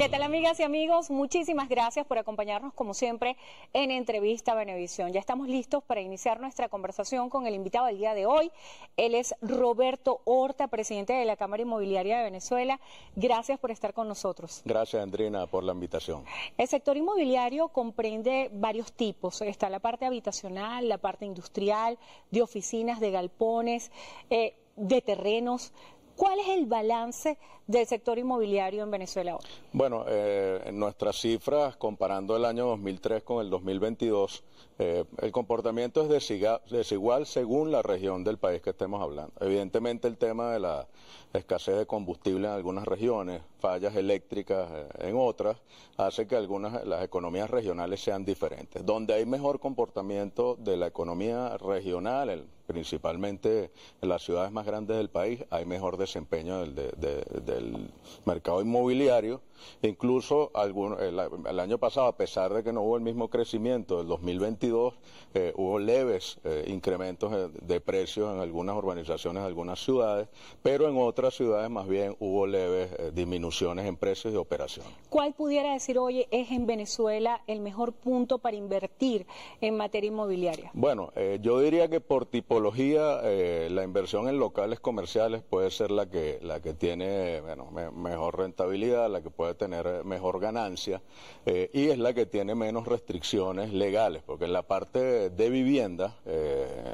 ¿Qué tal amigas y amigos? Muchísimas gracias por acompañarnos como siempre en Entrevista Benevisión. Ya estamos listos para iniciar nuestra conversación con el invitado del día de hoy. Él es Roberto Horta, presidente de la Cámara Inmobiliaria de Venezuela. Gracias por estar con nosotros. Gracias Andrina por la invitación. El sector inmobiliario comprende varios tipos. Está la parte habitacional, la parte industrial, de oficinas, de galpones, eh, de terrenos. ¿Cuál es el balance del sector inmobiliario en Venezuela ahora? Bueno, en eh, nuestras cifras, comparando el año 2003 con el 2022, eh, el comportamiento es desigual según la región del país que estemos hablando. Evidentemente el tema de la escasez de combustible en algunas regiones, fallas eléctricas eh, en otras, hace que algunas las economías regionales sean diferentes. Donde hay mejor comportamiento de la economía regional, principalmente en las ciudades más grandes del país, hay mejor desempeño del, mercado inmobiliario. Incluso el, año pasado, a pesar de que no hubo el mismo crecimiento del 2022, eh, hubo leves eh, incrementos de, precios en algunas urbanizaciones, en algunas ciudades, pero en otras ciudades más bien hubo leves disminuciones en operación. ¿Cuál pudiera decir hoy es en Venezuela el mejor punto para invertir en materia inmobiliaria? Bueno, eh, yo diría que por tipología eh, la inversión en locales comerciales puede ser la que, la que tiene mejor rentabilidad, la que puede tener eh, mejor ganancia y es la que tiene menos restricciones legales, porque en la parte de vivienda,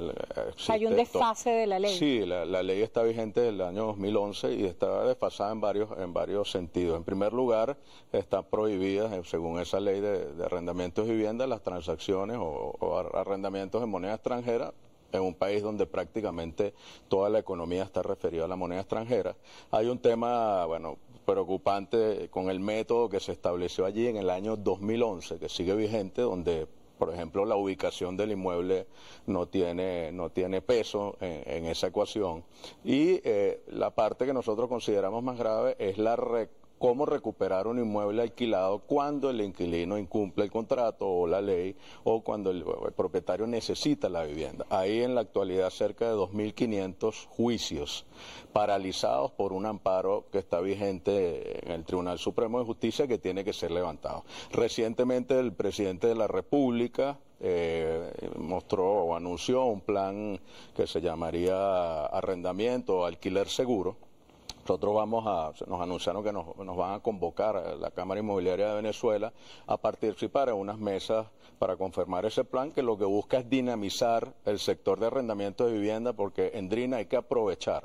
eh, hay un desfase de la ley. Sí, la, ley está vigente el año 2011 y está desfasada en varios, en varios sentidos. En primer lugar, están prohibidas eh, según esa ley de, arrendamientos de vivienda, las transacciones o, o arrendamientos en moneda extranjera en un país donde prácticamente toda la economía está referida a la moneda extranjera. Hay un tema, bueno, preocupante con el método que se estableció allí en el año 2011, que sigue vigente, donde por ejemplo, la ubicación del inmueble no tiene, no tiene peso en, esa ecuación. Y eh, la parte que nosotros consideramos más grave es la rectificación cómo recuperar un inmueble alquilado cuando el inquilino incumple el contrato o la ley o cuando el, eh, propietario necesita la vivienda. Hay en la actualidad cerca de 2.500 juicios paralizados por un amparo que está vigente en el Tribunal Supremo de Justicia que tiene que ser levantado. Recientemente el presidente de la República, eh, mostró o anunció un plan que se llamaría arrendamiento o alquiler seguro, nosotros vamos a, nos anunciaron que nos, nos van a convocar eh, la Cámara Inmobiliaria de Venezuela a participar en unas mesas para confirmar ese plan que lo que busca es dinamizar el sector de arrendamiento de vivienda porque en DRINA hay que aprovechar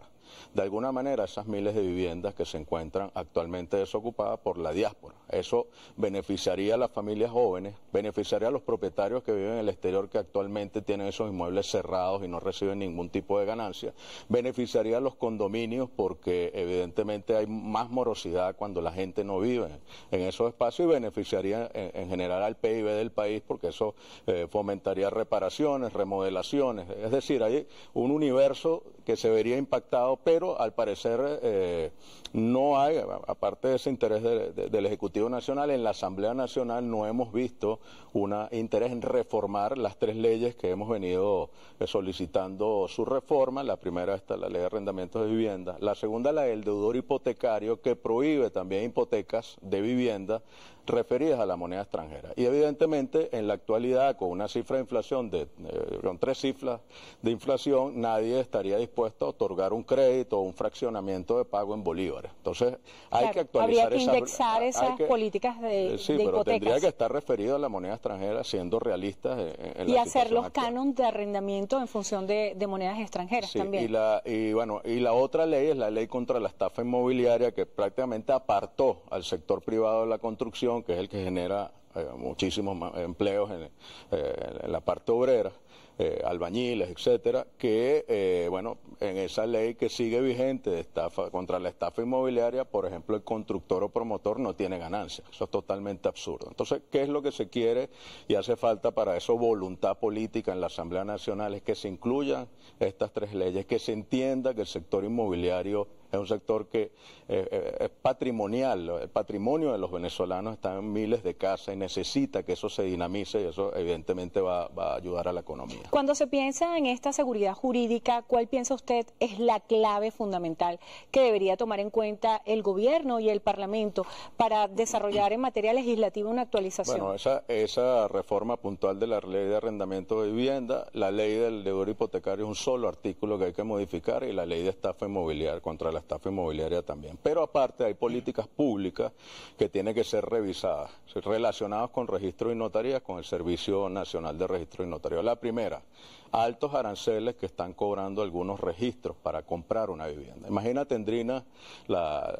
de alguna manera, esas miles de viviendas que se encuentran actualmente desocupadas por la diáspora. Eso beneficiaría a las familias jóvenes, beneficiaría a los propietarios que viven en el exterior que actualmente tienen esos inmuebles cerrados y no reciben ningún tipo de ganancia, beneficiaría a los condominios porque evidentemente hay más morosidad cuando la gente no vive en esos espacios y beneficiaría en, general al PIB del país porque eso eh, fomentaría reparaciones, remodelaciones. Es decir, hay un universo que se vería impactado, pero al parecer eh, no hay, aparte de ese interés del Ejecutivo Nacional, en la Asamblea Nacional no hemos visto un interés en reformar las tres leyes que hemos venido eh, solicitando su reforma. La primera está la ley de arrendamientos de vivienda, la segunda la del deudor hipotecario que prohíbe también hipotecas de vivienda referidas a la moneda extranjera. Y evidentemente en la actualidad con una cifra de inflación de eh, con tres cifras de inflación nadie estaría dispuesto puesto a otorgar un crédito o un fraccionamiento de pago en bolívares. Entonces, hay que actualizar Habría indexar esas políticas de, eh, sí, pero tendría que estar referido a la moneda extranjera siendo realistas eh, eh, Y hacer los cánones de arrendamiento en función de, monedas extranjeras también. Y, la, bueno, y la otra ley es la ley contra la estafa inmobiliaria que prácticamente apartó al sector privado de la construcción, que es el que genera muchísimos empleos en la parte obrera. Eh, albañiles, etcétera, que, eh, bueno, en esa ley que sigue vigente de estafa, contra la estafa inmobiliaria, por ejemplo, el constructor o promotor no tiene ganancias. Eso es totalmente absurdo. Entonces, ¿qué es lo que se quiere y hace falta para eso voluntad política en la Asamblea Nacional? Es que se incluyan estas tres leyes, que se entienda que el sector inmobiliario es un sector que eh, eh, es patrimonial, el patrimonio de los venezolanos está en miles de casas y necesita que eso se dinamice y eso evidentemente va, a ayudar a la economía. Cuando se piensa en esta seguridad jurídica, ¿cuál piensa usted es la clave fundamental que debería tomar en cuenta el gobierno y el Parlamento para desarrollar en materia legislativa una actualización? Bueno, esa, esa reforma puntual de la ley de arrendamiento de vivienda, la ley del deudor hipotecario es un solo artículo que hay que modificar y la ley de estafa inmobiliaria contra las estafa inmobiliaria también. Pero aparte hay políticas públicas que tienen que ser revisadas, relacionadas con registro y notarías, con el Servicio Nacional de Registro y Notarías. La primera, altos aranceles que están cobrando algunos registros para comprar una vivienda. Imagina tendrina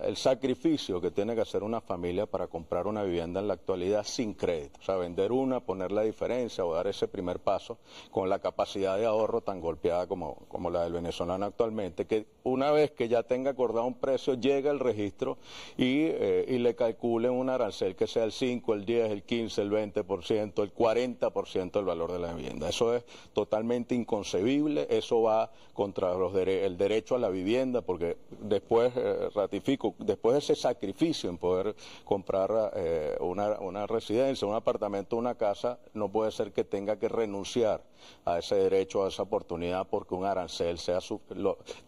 el sacrificio que tiene que hacer una familia para comprar una vivienda en la actualidad sin crédito. O sea, vender una, poner la diferencia o dar ese primer paso con la capacidad de ahorro tan golpeada como, la del venezolano actualmente, que una vez que ya tenga acordado un precio, llega el registro y, eh, le calcule un arancel que sea el 5, el 10, el 15, el 20%, el 40% del valor de la vivienda. Eso es totalmente inconcebible, eso va contra los el derecho a la vivienda, porque después, eh, ratifico, después de ese sacrificio en poder comprar eh, una, una residencia, un apartamento, una casa, no puede ser que tenga que renunciar a ese derecho, a esa oportunidad, porque un arancel sea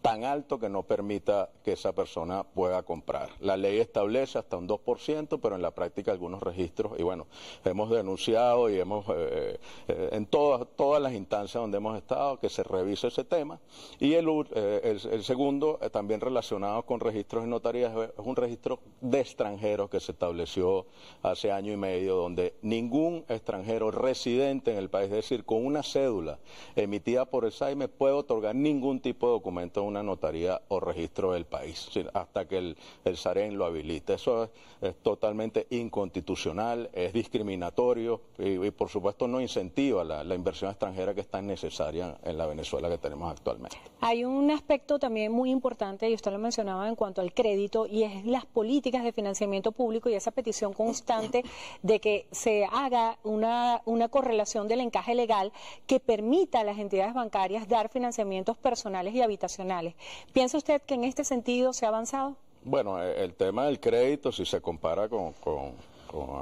tan alto que no permita que esa persona pueda comprar. La ley establece hasta un 2%, pero en la práctica algunos registros, y bueno, hemos denunciado y hemos, eh, eh, en todas, todas las instancias donde hemos estado, que se revise ese tema. Y el, eh, segundo, también relacionado con registros en notarías, es un registro de extranjeros que se estableció hace año y medio, donde ningún extranjero residente en el país, es decir, con una cédula emitida por el SAIME puede otorgar ningún tipo de documento a una notaría o registro del país, hasta que el, el SAREN lo habilite. Eso es, totalmente inconstitucional, es discriminatorio y, por supuesto no incentiva la, la, inversión extranjera que es tan necesaria en la Venezuela que tenemos actualmente. Hay un aspecto también muy importante, y usted lo mencionaba en cuanto al crédito, y es las políticas de financiamiento público y esa petición constante de que se haga una, una correlación del encaje legal que permita a las entidades bancarias dar financiamientos personales y habitacionales. ¿Piensa usted que en este sentido se ha avanzado? Bueno, eh, el tema del crédito, si se compara con,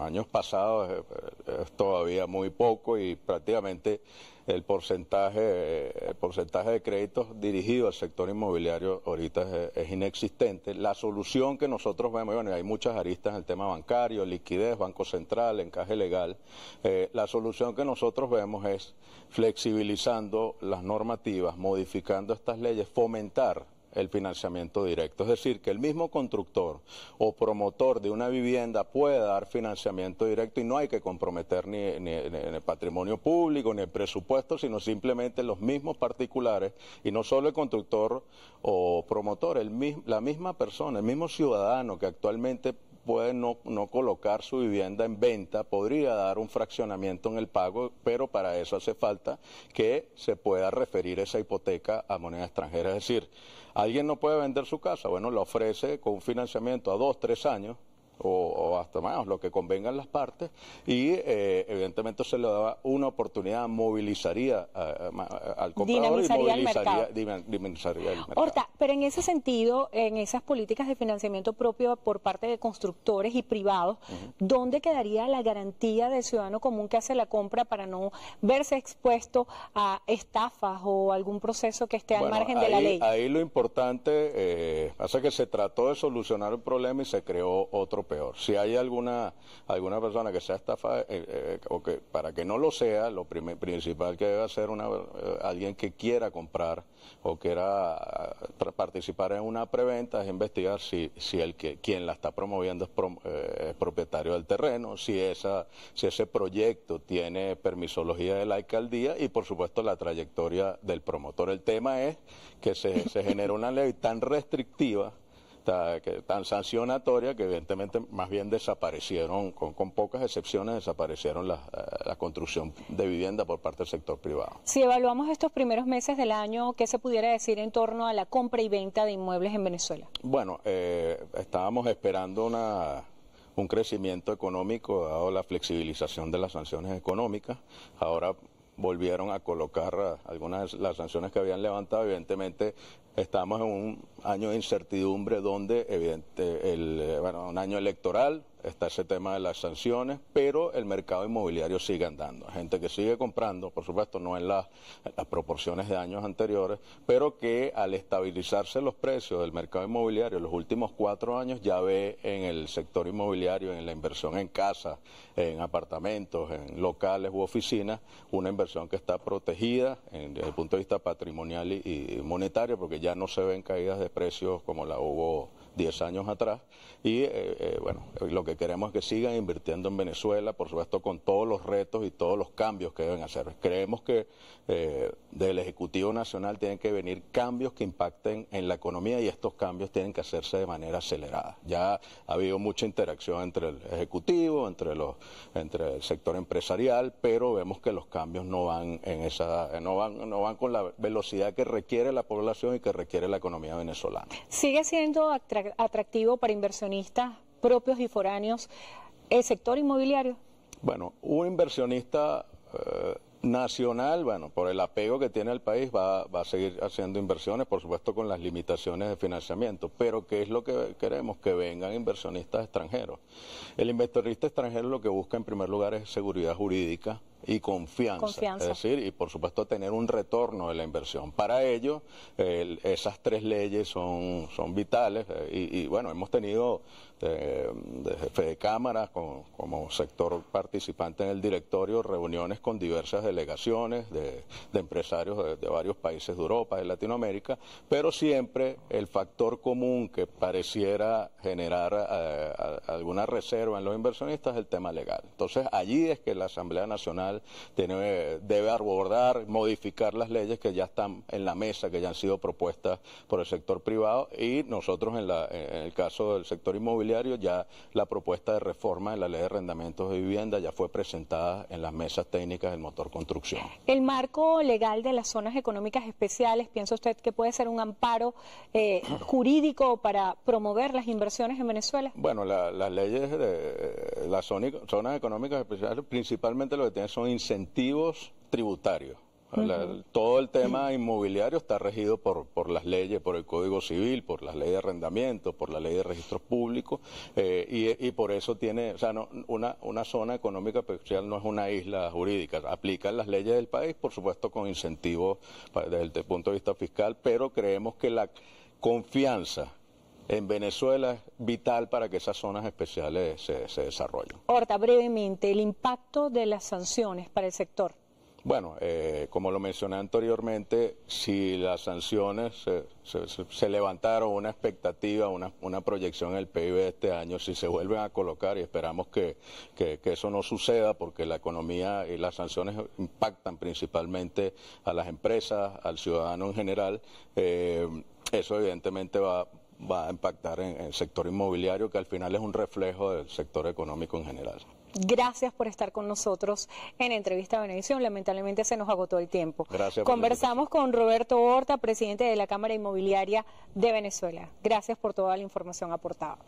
años pasados, eh, eh, es todavía muy poco y prácticamente el porcentaje, eh, el porcentaje de créditos dirigidos al sector inmobiliario ahorita eh, es, inexistente. La solución que nosotros vemos, bueno, hay muchas aristas en el tema bancario, liquidez, Banco Central, encaje legal, eh, la solución que nosotros vemos es flexibilizando las normativas, modificando estas leyes, fomentar el financiamiento directo. Es decir, que el mismo constructor o promotor de una vivienda puede dar financiamiento directo y no hay que comprometer ni, en el patrimonio público ni el presupuesto, sino simplemente los mismos particulares y no solo el constructor o promotor, el, la misma persona, el mismo ciudadano que actualmente puede no, colocar su vivienda en venta, podría dar un fraccionamiento en el pago, pero para eso hace falta que se pueda referir esa hipoteca a moneda extranjera. Es decir, alguien no puede vender su casa, bueno, la ofrece con un financiamiento a dos, tres años, o, hasta más, lo que convengan las partes, y eh, evidentemente se le daba una oportunidad, movilizaría al comprador y movilizaría, el mercado. Horta, pero en ese sentido, en esas políticas de financiamiento propio por parte de constructores y privados, ¿dónde quedaría la garantía del ciudadano común que hace la compra para no verse expuesto a estafas o algún proceso que esté al margen de la ley? Ahí lo importante, eh, pasa que se trató de solucionar el problema y se creó otro peor. Si hay alguna, alguna persona que sea estafa eh, eh, o que para que no lo sea, lo principal que debe hacer una, eh, alguien que quiera comprar o quiera participar en una preventa es investigar si, si el que, quien la está promoviendo es, propietario del terreno, si, esa, si ese proyecto tiene permisología de la alcaldía y por supuesto la trayectoria del promotor. El tema es que se, se genera una ley tan restrictiva tan sancionatoria que evidentemente más bien desaparecieron, con, pocas excepciones, desaparecieron la, eh, la, construcción de vivienda por parte del sector privado. Si evaluamos estos primeros meses del año, ¿qué se pudiera decir en torno a la compra y venta de inmuebles en Venezuela? Bueno, eh, estábamos esperando una un crecimiento económico dado la flexibilización de las sanciones económicas. Ahora volvieron a colocar eh, algunas de las sanciones que habían levantado. Evidentemente estamos en un año de incertidumbre donde, evidente, el, eh, bueno, un año electoral, está ese tema de las sanciones, pero el mercado inmobiliario sigue andando. Gente que sigue comprando, por supuesto, no en, las, proporciones de años anteriores, pero que al estabilizarse los precios del mercado inmobiliario en los últimos cuatro años, ya ve en el sector inmobiliario, en la inversión en casas, en apartamentos, en locales u oficinas, una inversión que está protegida en, desde el punto de vista patrimonial y monetario, porque ya no se ven caídas de precios como la hubo 10 años atrás. Y eh, eh, bueno, eh, lo que queremos es que sigan invirtiendo en Venezuela, por supuesto, con todos los retos y todos los cambios que deben hacer. Creemos que del Ejecutivo Nacional tienen que venir cambios que impacten en la economía y estos cambios tienen que hacerse de manera acelerada. Ya ha habido mucha interacción entre el Ejecutivo, entre, los, entre el sector empresarial, pero vemos que los cambios no van, en esa, no van, no van con la velocidad que requiere la población y que requiere la economía venezolana. Sigue siendo atractivo atractivo para inversionistas propios y foráneos el sector inmobiliario? Bueno, un inversionista eh, Nacional, bueno, por el apego que tiene el país, va, a seguir haciendo inversiones, por supuesto con las limitaciones de financiamiento, pero ¿qué es lo que queremos? Que vengan inversionistas extranjeros. El inversionista extranjero lo que busca en primer lugar es seguridad jurídica y confianza, es decir, y por supuesto tener un retorno de la inversión. Para ello, esas tres leyes son, vitales eh, y bueno, hemos tenido este, de, jefe de cámara, como sector participante en el directorio, reuniones con diversas delegaciones de, empresarios de, varios países de Europa, de Latinoamérica, pero siempre el factor común que pareciera generar eh, alguna reserva en los inversionistas es el tema legal. Entonces allí es que la Asamblea Nacional debe abordar, modificar las leyes que ya están en la mesa, que ya han sido propuestas por el sector privado y nosotros en, en el caso del sector inmobiliario, ya la propuesta de reforma de la ley de arrendamientos de vivienda ya fue presentada en las mesas técnicas del motor construcción. El marco legal de las zonas económicas especiales, ¿piensa usted que puede ser un amparo eh, jurídico para promover las inversiones en Venezuela? Bueno, las leyes de las zonas económicas especiales principalmente lo que tienen son incentivos tributarios todo el tema inmobiliario está regido por, por las leyes, por el Código Civil, por las leyes de arrendamiento, por la ley de registros públicos, eh, y, por eso tiene, o sea, una, una zona económica especial no es una isla jurídica. Aplican las leyes del país, por supuesto, con incentivos desde el punto de vista fiscal, pero creemos que la confianza en Venezuela es vital para que esas zonas especiales se, se desarrollen. Horta, brevemente, el impacto de las sanciones para el sector. Bueno, eh, como lo mencioné anteriormente, si las sanciones se, levantaron una expectativa, una, proyección en el PIB de este año, si se vuelven a colocar, y esperamos que, eso no suceda, porque la economía y las sanciones impactan principalmente a las empresas, al ciudadano en general, eh, eso evidentemente va, va a impactar en, el sector inmobiliario, que al final es un reflejo del sector económico en general. Gracias por estar con nosotros en Entrevista a Benevisión. Lamentablemente se nos agotó el tiempo. Gracias. Conversamos con Roberto Horta, presidente de la Cámara Inmobiliaria de Venezuela. Gracias por toda la información aportada.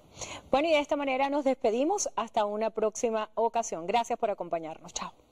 Bueno, y de esta manera nos despedimos hasta una próxima ocasión. Gracias por acompañarnos. Chao.